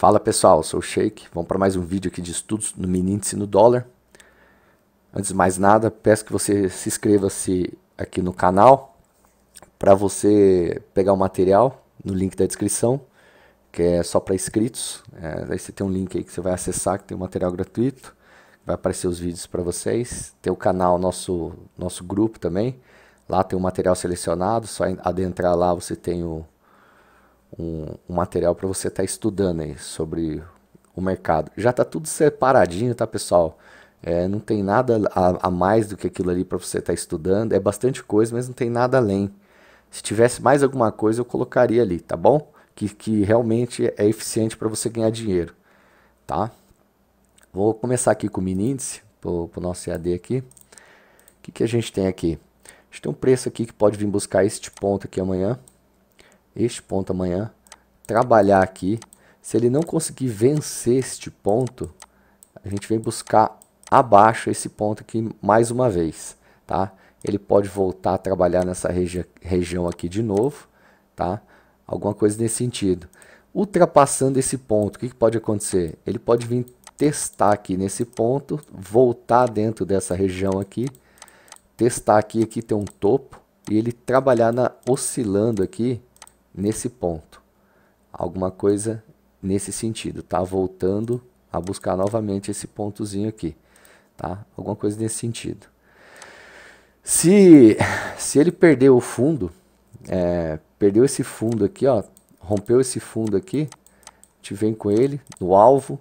Fala pessoal, sou o Sheik. Vamos para mais um vídeo aqui de estudos no índice no dólar. Antes de mais nada, peço que você se inscreva-se aqui no canal para você pegar o material no link da descrição, que é só para inscritos. É, aí você tem um link aí que você vai acessar, que tem um material gratuito, vai aparecer os vídeos para vocês. Tem o canal nosso nosso grupo também. Lá tem o material selecionado, só adentrar lá você tem o um, um material para você estar tá estudando aí sobre o mercado. Já está tudo separadinho, tá, pessoal? É, não tem nada a, a, mais do que aquilo ali para você estar tá estudando. É bastante coisa, mas não tem nada além. Se tivesse mais alguma coisa, eu colocaria ali, tá bom? Que, que realmente é eficiente para você ganhar dinheiro, tá? Vou começar aqui com o mini índice, para o nosso EAD aqui. O que, que a gente tem aqui? A gente tem um preço aqui que pode vir buscar este ponto aqui amanhã este ponto amanhã, trabalhar aqui. Se ele não conseguir vencer este ponto, a gente vem buscar abaixo esse ponto aqui mais uma vez, tá? Ele pode voltar a trabalhar nessa regi região aqui de novo, tá? Alguma coisa nesse sentido. Ultrapassando esse ponto, o que, que pode acontecer? Ele pode vir testar aqui nesse ponto, voltar dentro dessa região aqui, testar aqui, aqui tem um topo, e ele trabalhar na, oscilando aqui nesse ponto. Alguma coisa nesse sentido, tá? Voltando a buscar novamente esse pontozinho aqui, tá? Alguma coisa nesse sentido. Se, se ele perdeu o fundo, é, perdeu esse fundo aqui, ó, rompeu esse fundo aqui, a gente vem com ele no alvo,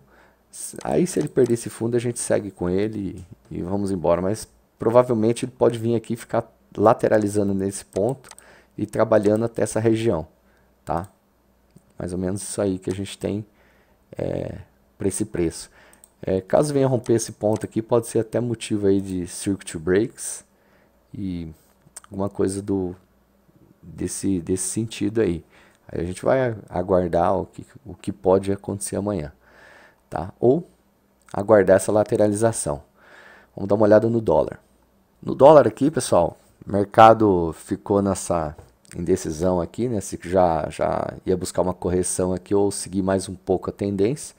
aí se ele perder esse fundo a gente segue com ele e, e vamos embora, mas provavelmente ele pode vir aqui ficar lateralizando nesse ponto e trabalhando até essa região tá? Mais ou menos isso aí que a gente tem é, para esse preço. É, caso venha romper esse ponto aqui, pode ser até motivo aí de circuit breaks e alguma coisa do desse, desse sentido aí. Aí a gente vai aguardar o que, o que pode acontecer amanhã, tá? Ou aguardar essa lateralização. Vamos dar uma olhada no dólar. No dólar aqui, pessoal, mercado ficou nessa indecisão aqui, né? Se já, já ia buscar uma correção aqui ou seguir mais um pouco a tendência.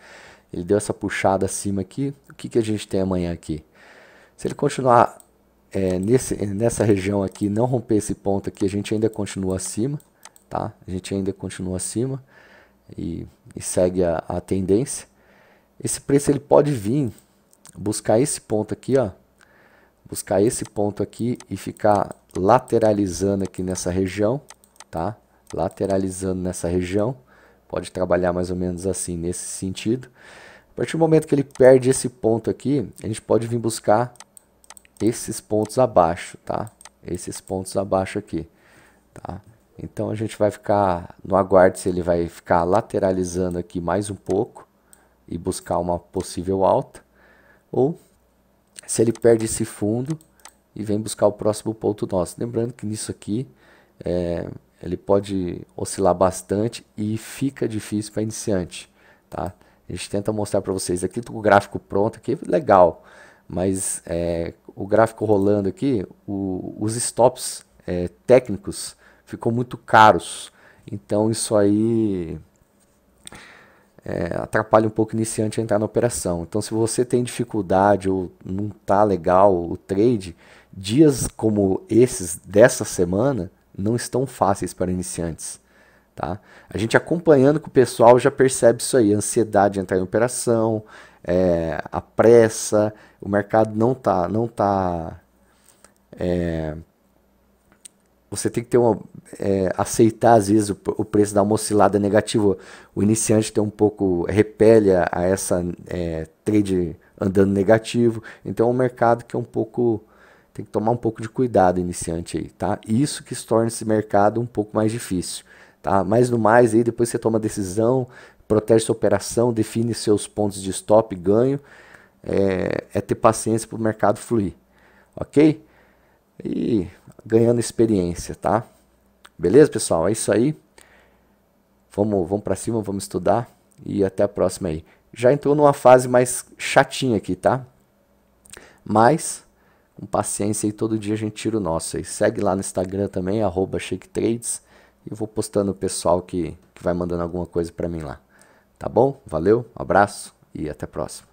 Ele deu essa puxada acima aqui. O que, que a gente tem amanhã aqui? Se ele continuar é, nesse, nessa região aqui, não romper esse ponto aqui, a gente ainda continua acima, tá? A gente ainda continua acima e, e segue a, a tendência. Esse preço ele pode vir buscar esse ponto aqui, ó, buscar esse ponto aqui e ficar lateralizando aqui nessa região, tá? Lateralizando nessa região. Pode trabalhar mais ou menos assim, nesse sentido. A partir do momento que ele perde esse ponto aqui, a gente pode vir buscar esses pontos abaixo, tá? Esses pontos abaixo aqui, tá? Então a gente vai ficar no aguarde se ele vai ficar lateralizando aqui mais um pouco e buscar uma possível alta ou se ele perde esse fundo e vem buscar o próximo ponto nosso. Lembrando que nisso aqui é, ele pode oscilar bastante e fica difícil para iniciante. Tá? A gente tenta mostrar para vocês aqui o gráfico pronto, aqui legal, mas é, o gráfico rolando aqui, o, os stops é, técnicos ficou muito caros. Então isso aí é, atrapalha um pouco o iniciante a entrar na operação. Então, se você tem dificuldade ou não está legal o trade, dias como esses dessa semana não estão fáceis para iniciantes. Tá? A gente acompanhando com o pessoal já percebe isso aí, a ansiedade de entrar em operação, é, a pressa, o mercado não tá, não tá é, você tem que ter uma, é, aceitar às vezes o, o, preço da uma oscilada negativa. O iniciante tem um pouco repele a, a essa é, trade andando negativo. Então é um mercado que é um pouco tem que tomar um pouco de cuidado iniciante aí, tá? Isso que torna esse mercado um pouco mais difícil, tá? Mas no mais aí depois você toma a decisão, protege sua operação, define seus pontos de stop e ganho, é, é ter paciência para o mercado fluir, ok? e ganhando experiência, tá? Beleza, pessoal? É isso aí. Vamos, vamos para cima, vamos estudar e até a próxima aí. Já entrou numa fase mais chatinha aqui, tá? Mas, com paciência aí, todo dia a gente tira o nosso aí. Segue lá no Instagram também, arroba ShakeTrades. E vou postando o pessoal que, que vai mandando alguma coisa para mim lá. Tá bom? Valeu, um abraço e até a próxima.